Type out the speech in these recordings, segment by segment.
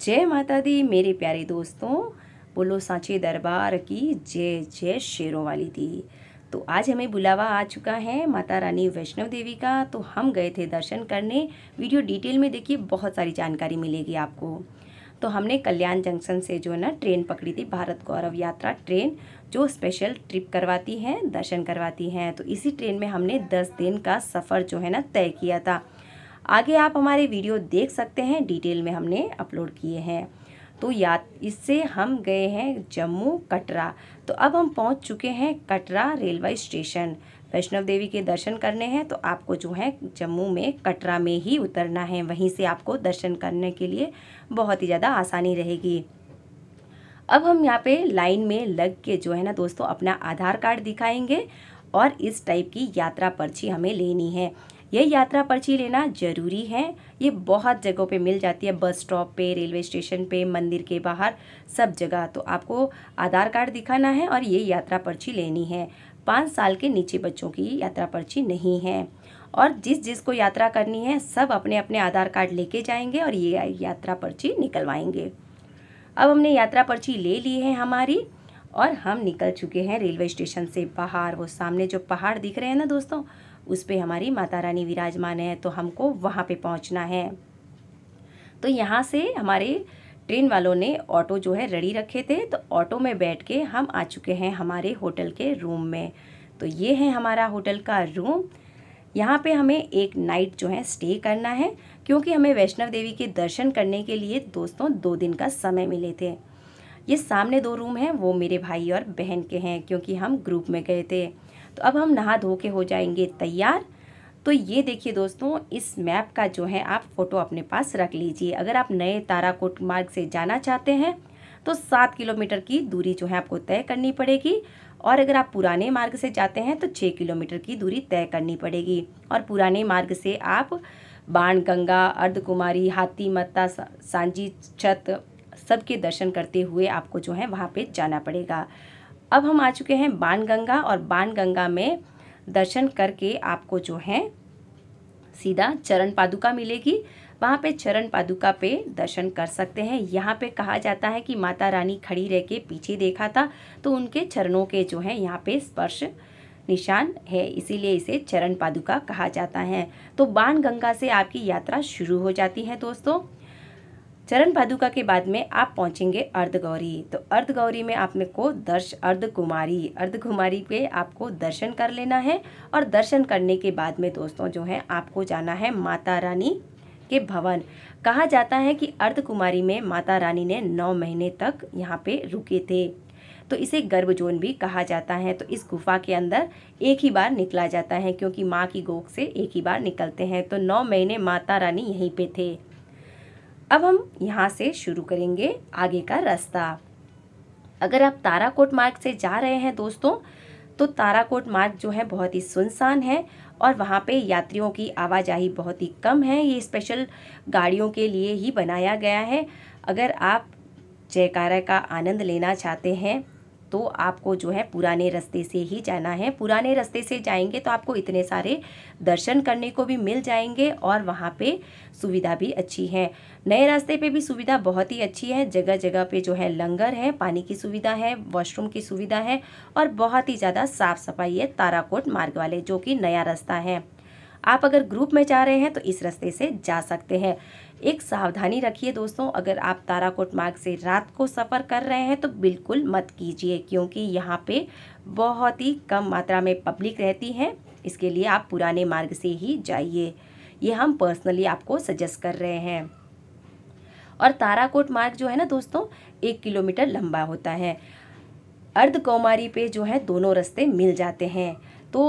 जय माता दी मेरे प्यारे दोस्तों बोलो सांचे दरबार की जय जय शेरों वाली दी तो आज हमें बुलावा आ चुका है माता रानी वैष्णव देवी का तो हम गए थे दर्शन करने वीडियो डिटेल में देखिए बहुत सारी जानकारी मिलेगी आपको तो हमने कल्याण जंक्शन से जो है ना ट्रेन पकड़ी थी भारत गौरव यात्रा ट्रेन जो स्पेशल ट्रिप करवाती हैं दर्शन करवाती हैं तो इसी ट्रेन में हमने दस दिन का सफ़र जो है ना तय किया था आगे आप हमारे वीडियो देख सकते हैं डिटेल में हमने अपलोड किए हैं तो या इससे हम गए हैं जम्मू कटरा तो अब हम पहुंच चुके हैं कटरा रेलवे स्टेशन वैष्णव देवी के दर्शन करने हैं तो आपको जो है जम्मू में कटरा में ही उतरना है वहीं से आपको दर्शन करने के लिए बहुत ही ज़्यादा आसानी रहेगी अब हम यहाँ पे लाइन में लग के जो है ना दोस्तों अपना आधार कार्ड दिखाएंगे और इस टाइप की यात्रा पर्ची हमें लेनी है ये यात्रा पर्ची लेना ज़रूरी है ये बहुत जगहों पे मिल जाती है बस स्टॉप पे रेलवे स्टेशन पे मंदिर के बाहर सब जगह तो आपको आधार कार्ड दिखाना है और ये यात्रा पर्ची लेनी है पाँच साल के नीचे बच्चों की यात्रा पर्ची नहीं है और जिस जिसको यात्रा करनी है सब अपने अपने आधार कार्ड लेके जाएंगे और ये यात्रा पर्ची निकलवाएंगे अब हमने यात्रा पर्ची ले ली है हमारी और हम निकल चुके हैं रेलवे स्टेशन से बाहर वो सामने जो पहाड़ दिख रहे हैं ना दोस्तों उस पर हमारी माता रानी विराजमान है तो हमको वहाँ पे पहुँचना है तो यहाँ से हमारे ट्रेन वालों ने ऑटो जो है रेडी रखे थे तो ऑटो में बैठ के हम आ चुके हैं हमारे होटल के रूम में तो ये है हमारा होटल का रूम यहाँ पे हमें एक नाइट जो है स्टे करना है क्योंकि हमें वैष्णव देवी के दर्शन करने के लिए दोस्तों दो दिन का समय मिले थे ये सामने दो रूम हैं वो मेरे भाई और बहन के हैं क्योंकि हम ग्रुप में गए थे तो अब हम नहा धो के हो जाएंगे तैयार तो ये देखिए दोस्तों इस मैप का जो है आप फ़ोटो अपने पास रख लीजिए अगर आप नए ताराकोट मार्ग से जाना चाहते हैं तो सात किलोमीटर की दूरी जो है आपको तय करनी पड़ेगी और अगर आप पुराने मार्ग से जाते हैं तो छः किलोमीटर की दूरी तय करनी पड़ेगी और पुराने मार्ग से आप बाण गंगा अर्धकुमारी हाथी मत्ता सांझी छत सबके दर्शन करते हुए आपको जो है वहाँ पे जाना पड़ेगा अब हम आ चुके हैं बाणगंगा और बाणगंगा में दर्शन करके आपको जो है सीधा चरण पादुका मिलेगी वहाँ पे चरण पादुका पे दर्शन कर सकते हैं यहाँ पे कहा जाता है कि माता रानी खड़ी रह के पीछे देखा था तो उनके चरणों के जो है यहाँ पे स्पर्श निशान है इसीलिए इसे चरण पादुका कहा जाता है तो बाण गंगा से आपकी यात्रा शुरू हो जाती है दोस्तों चरण पादुका के बाद में आप पहुंचेंगे अर्धगौरी तो अर्धगौरी में आप में को दर्श अर्धकुमारी अर्धकुमारी पे आपको दर्शन कर लेना है और दर्शन करने के बाद में दोस्तों जो है आपको जाना है माता रानी के भवन कहा जाता है कि अर्धकुमारी में माता रानी ने नौ महीने तक यहाँ पे रुके थे तो इसे गर्भ जोन भी कहा जाता है तो इस गुफा के अंदर एक ही बार निकला जाता है क्योंकि माँ की गोख से एक ही बार निकलते हैं तो नौ महीने माता रानी यहीं पे थे अब हम यहाँ से शुरू करेंगे आगे का रास्ता अगर आप ताराकोट मार्ग से जा रहे हैं दोस्तों तो ताराकोट मार्ग जो है बहुत ही सुनसान है और वहाँ पे यात्रियों की आवाजाही बहुत ही कम है ये स्पेशल गाड़ियों के लिए ही बनाया गया है अगर आप जयकारा का आनंद लेना चाहते हैं तो आपको जो है पुराने रास्ते से ही जाना है पुराने रास्ते से जाएंगे तो आपको इतने सारे दर्शन करने को भी मिल जाएंगे और वहाँ पे सुविधा भी अच्छी है नए रास्ते पे भी सुविधा बहुत ही अच्छी है जगह जगह पे जो है लंगर है पानी की सुविधा है वॉशरूम की सुविधा है और बहुत ही ज़्यादा साफ़ सफाई है ताराकोट मार्ग वाले जो कि नया रास्ता है आप अगर ग्रुप में जा रहे हैं तो इस रास्ते से जा सकते हैं एक सावधानी रखिए दोस्तों अगर आप ताराकोट मार्ग से रात को सफ़र कर रहे हैं तो बिल्कुल मत कीजिए क्योंकि यहाँ पे बहुत ही कम मात्रा में पब्लिक रहती है इसके लिए आप पुराने मार्ग से ही जाइए ये हम पर्सनली आपको सजेस्ट कर रहे हैं और ताराकोट मार्ग जो है ना दोस्तों एक किलोमीटर लंबा होता है अर्धकुमारी पे जो है दोनों रास्ते मिल जाते हैं तो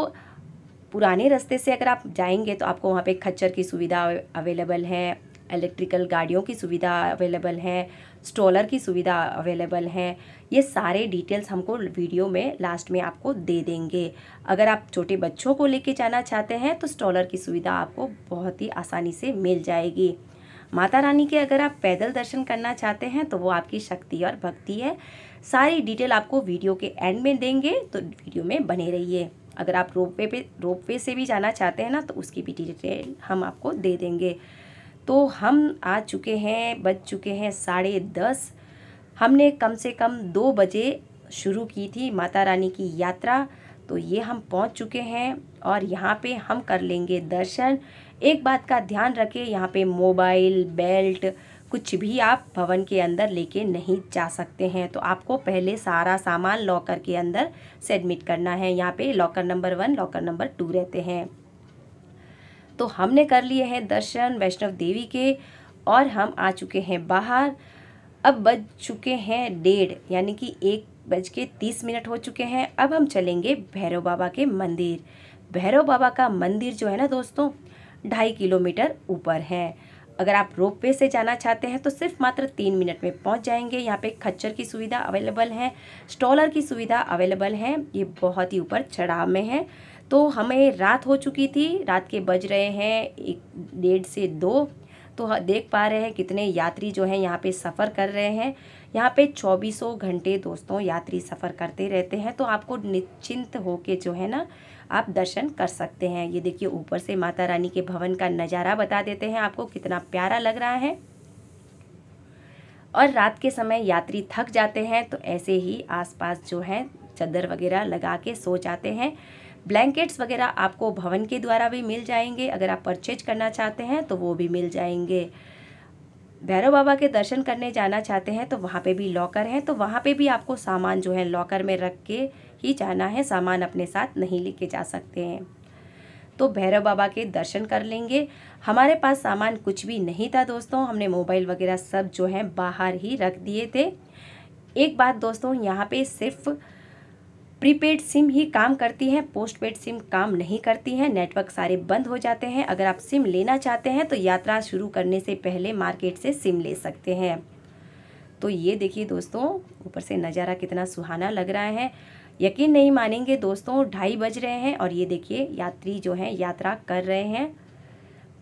पुराने रास्ते से अगर आप जाएंगे तो आपको वहाँ पे खच्चर की सुविधा अवेलेबल है इलेक्ट्रिकल गाड़ियों की सुविधा अवेलेबल है स्टॉलर की सुविधा अवेलेबल है ये सारे डिटेल्स हमको वीडियो में लास्ट में आपको दे देंगे अगर आप छोटे बच्चों को लेके जाना चाहते हैं तो स्टॉलर की सुविधा आपको बहुत ही आसानी से मिल जाएगी माता रानी के अगर आप पैदल दर्शन करना चाहते हैं तो वो आपकी शक्ति और भक्ति है सारी डिटेल आपको वीडियो के एंड में देंगे तो वीडियो में बने रहिए अगर आप रोप वे पे रोप वे से भी जाना चाहते हैं ना तो उसकी भी डिटेल हम आपको दे देंगे तो हम आ चुके हैं बज चुके हैं साढ़े दस हमने कम से कम दो बजे शुरू की थी माता रानी की यात्रा तो ये हम पहुंच चुके हैं और यहाँ पे हम कर लेंगे दर्शन एक बात का ध्यान रखें यहाँ पे मोबाइल बेल्ट कुछ भी आप भवन के अंदर लेके नहीं जा सकते हैं तो आपको पहले सारा सामान लॉकर के अंदर से एडमिट करना है यहाँ पे locker number one locker number two रहते हैं तो हमने कर लिए हैं दर्शन वैष्णव देवी के और हम आ चुके हैं बाहर अब बज चुके हैं डेढ़ यानी कि एक बज के तीस मिनट हो चुके हैं अब हम चलेंगे भैरव बाबा के मंदिर भैरव बाबा का मंदिर जो है ना दोस्तों ढाई किलोमीटर ऊपर है अगर आप रोप वे से जाना चाहते हैं तो सिर्फ मात्र तीन मिनट में पहुंच जाएंगे यहाँ पे खच्चर की सुविधा अवेलेबल है स्टॉलर की सुविधा अवेलेबल है ये बहुत ही ऊपर चढ़ाव में है तो हमें रात हो चुकी थी रात के बज रहे हैं एक डेढ़ से दो तो देख पा रहे हैं कितने यात्री जो हैं यहाँ पे सफ़र कर रहे हैं यहाँ पे चौबीसों घंटे दोस्तों यात्री सफ़र करते रहते हैं तो आपको निश्चिंत होके जो है ना आप दर्शन कर सकते हैं ये देखिए ऊपर से माता रानी के भवन का नज़ारा बता देते हैं आपको कितना प्यारा लग रहा है और रात के समय यात्री थक जाते हैं तो ऐसे ही आसपास जो है चादर वगैरह लगा के सो जाते हैं ब्लैंकेट्स वगैरह आपको भवन के द्वारा भी मिल जाएंगे अगर आप परचेज करना चाहते हैं तो वो भी मिल जाएंगे भैरव बाबा के दर्शन करने जाना चाहते हैं तो वहाँ पे भी लॉकर हैं तो वहाँ पे भी आपको सामान जो है लॉकर में रख के ही जाना है सामान अपने साथ नहीं लेके जा सकते हैं तो भैरव बाबा के दर्शन कर लेंगे हमारे पास सामान कुछ भी नहीं था दोस्तों हमने मोबाइल वगैरह सब जो है बाहर ही रख दिए थे एक बात दोस्तों यहाँ पर सिर्फ़ प्रीपेड सिम ही काम करती हैं पोस्टपेड सिम काम नहीं करती हैं नेटवर्क सारे बंद हो जाते हैं अगर आप सिम लेना चाहते हैं तो यात्रा शुरू करने से पहले मार्केट से सिम ले सकते हैं तो ये देखिए दोस्तों ऊपर से नज़ारा कितना सुहाना लग रहा है यकीन नहीं मानेंगे दोस्तों ढाई बज रहे हैं और ये देखिए यात्री जो हैं यात्रा कर रहे हैं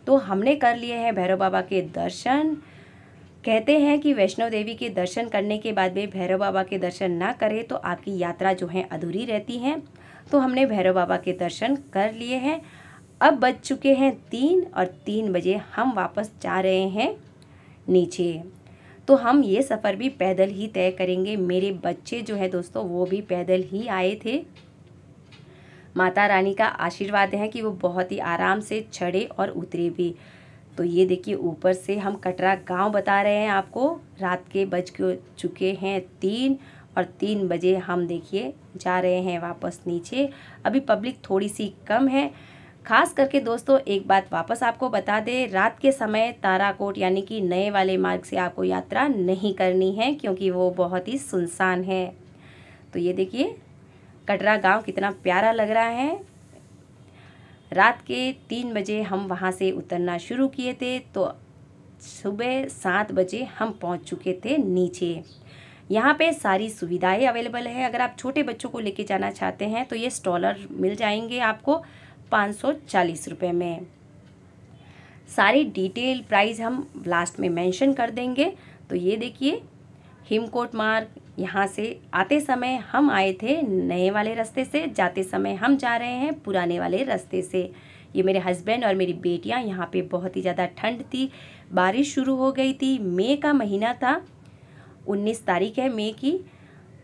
तो हमने कर लिए हैं भैरव बाबा के दर्शन कहते हैं कि वैष्णो देवी के दर्शन करने के बाद भी भैरव बाबा के दर्शन ना करें तो आपकी यात्रा जो है अधूरी रहती है तो हमने भैरव बाबा के दर्शन कर लिए हैं अब बज चुके हैं तीन और तीन बजे हम वापस जा रहे हैं नीचे तो हम ये सफ़र भी पैदल ही तय करेंगे मेरे बच्चे जो है दोस्तों वो भी पैदल ही आए थे माता रानी का आशीर्वाद है कि वो बहुत ही आराम से चढ़े और उतरे भी तो ये देखिए ऊपर से हम कटरा गांव बता रहे हैं आपको रात के बज चुके हैं तीन और तीन बजे हम देखिए जा रहे हैं वापस नीचे अभी पब्लिक थोड़ी सी कम है खास करके दोस्तों एक बात वापस आपको बता दें रात के समय ताराकोट यानी कि नए वाले मार्ग से आपको यात्रा नहीं करनी है क्योंकि वो बहुत ही सुनसान है तो ये देखिए कटरा गांव कितना प्यारा लग रहा है रात के तीन बजे हम वहाँ से उतरना शुरू किए थे तो सुबह सात बजे हम पहुँच चुके थे नीचे यहाँ पे सारी सुविधाएं अवेलेबल है अगर आप छोटे बच्चों को लेके जाना चाहते हैं तो ये स्टॉलर मिल जाएंगे आपको पाँच सौ चालीस रुपये में सारी डिटेल प्राइस हम लास्ट में मेंशन कर देंगे तो ये देखिए हिमकोट मार्ग यहाँ से आते समय हम आए थे नए वाले रास्ते से जाते समय हम जा रहे हैं पुराने वाले रास्ते से ये मेरे हस्बैंड और मेरी बेटियाँ यहाँ पे बहुत ही ज़्यादा ठंड थी बारिश शुरू हो गई थी मई का महीना था उन्नीस तारीख है मई की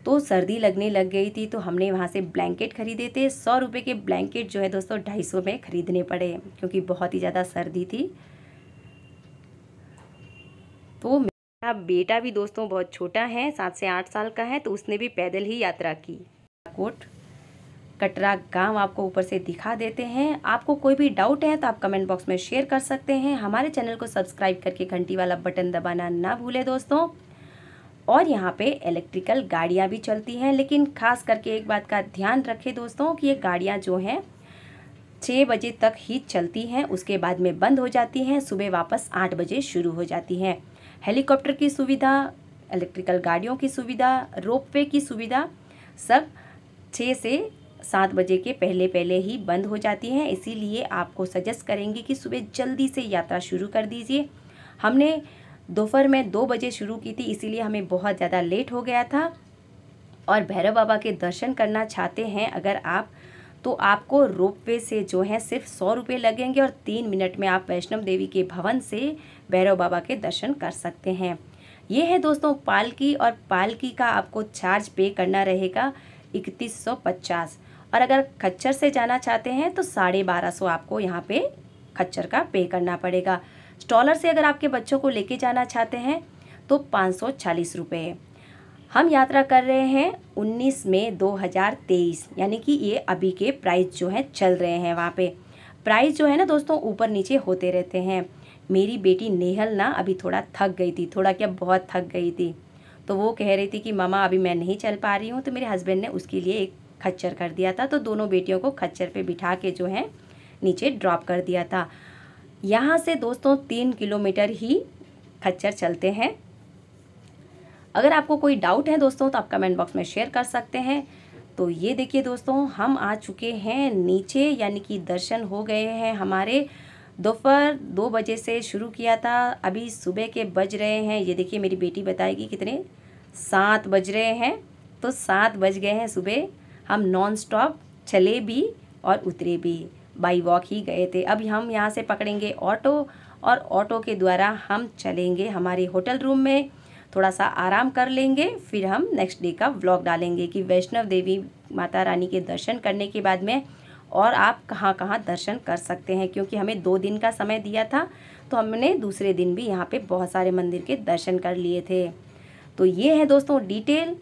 तो सर्दी लगने लग गई थी तो हमने वहाँ से ब्लैंकेट खरीदे थे सौ रुपये के ब्लैंकेट जो है दोस्तों ढाई सौ में ख़रीदने पड़े क्योंकि बहुत ही ज़्यादा सर्दी थी तो मेरा बेटा भी दोस्तों बहुत छोटा है सात से आठ साल का है तो उसने भी पैदल ही यात्रा की कोट कटरा गांव आपको ऊपर से दिखा देते हैं आपको कोई भी डाउट है तो आप कमेंट बॉक्स में शेयर कर सकते हैं हमारे चैनल को सब्सक्राइब करके घंटी वाला बटन दबाना ना भूलें दोस्तों और यहाँ पे इलेक्ट्रिकल गाड़ियाँ भी चलती हैं लेकिन खास करके एक बात का ध्यान रखें दोस्तों कि ये गाड़ियाँ जो हैं छः बजे तक ही चलती हैं उसके बाद में बंद हो जाती हैं सुबह वापस आठ बजे शुरू हो जाती हैं हेलीकॉप्टर की सुविधा इलेक्ट्रिकल गाड़ियों की सुविधा रोप वे की सुविधा सब छः से सात बजे के पहले पहले ही बंद हो जाती हैं इसीलिए आपको सजेस्ट करेंगे कि सुबह जल्दी से यात्रा शुरू कर दीजिए हमने दोपहर में दो बजे शुरू की थी इसीलिए हमें बहुत ज़्यादा लेट हो गया था और भैरव बाबा के दर्शन करना चाहते हैं अगर आप तो आपको रोप वे से जो है सिर्फ सौ रुपये लगेंगे और तीन मिनट में आप वैष्णव देवी के भवन से भैरव बाबा के दर्शन कर सकते हैं ये है दोस्तों पालकी और पालकी का आपको चार्ज पे करना रहेगा इकतीस सौ पचास और अगर खच्चर से जाना चाहते हैं तो साढ़े बारह सौ आपको यहाँ पे खच्चर का पे करना पड़ेगा स्टॉलर से अगर आपके बच्चों को लेके जाना चाहते हैं तो पाँच सौ चालीस रुपये हम यात्रा कर रहे हैं 19 में 2023 यानी कि ये अभी के प्राइस जो है चल रहे हैं वहाँ पे प्राइस जो है ना दोस्तों ऊपर नीचे होते रहते हैं मेरी बेटी नेहल ना अभी थोड़ा थक गई थी थोड़ा क्या बहुत थक गई थी तो वो कह रही थी कि मामा अभी मैं नहीं चल पा रही हूँ तो मेरे हस्बैंड ने उसके लिए एक खच्चर कर दिया था तो दोनों बेटियों को खच्चर पे बिठा के जो है नीचे ड्रॉप कर दिया था यहाँ से दोस्तों तीन किलोमीटर ही खच्चर चलते हैं अगर आपको कोई डाउट है दोस्तों तो आप कमेंट बॉक्स में शेयर कर सकते हैं तो ये देखिए दोस्तों हम आ चुके हैं नीचे यानी कि दर्शन हो गए हैं हमारे दोपहर दो बजे से शुरू किया था अभी सुबह के बज रहे हैं ये देखिए मेरी बेटी बताएगी कितने सात बज रहे हैं तो सात बज गए हैं सुबह हम नॉन स्टॉप चले भी और उतरे भी बाई वॉक ही गए थे अब हम यहाँ से पकड़ेंगे ऑटो और ऑटो के द्वारा हम चलेंगे हमारे होटल रूम में थोड़ा सा आराम कर लेंगे फिर हम नेक्स्ट डे का व्लॉग डालेंगे कि वैष्णव देवी माता रानी के दर्शन करने के बाद में और आप कहाँ कहाँ दर्शन कर सकते हैं क्योंकि हमें दो दिन का समय दिया था तो हमने दूसरे दिन भी यहाँ पे बहुत सारे मंदिर के दर्शन कर लिए थे तो ये है दोस्तों डिटेल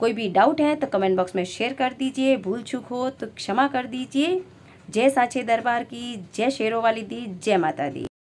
कोई भी डाउट है तो कमेंट बॉक्स में शेयर कर दीजिए भूल चूक हो तो क्षमा कर दीजिए जय साचे दरबार की जय शेरों वाली दी जय माता दी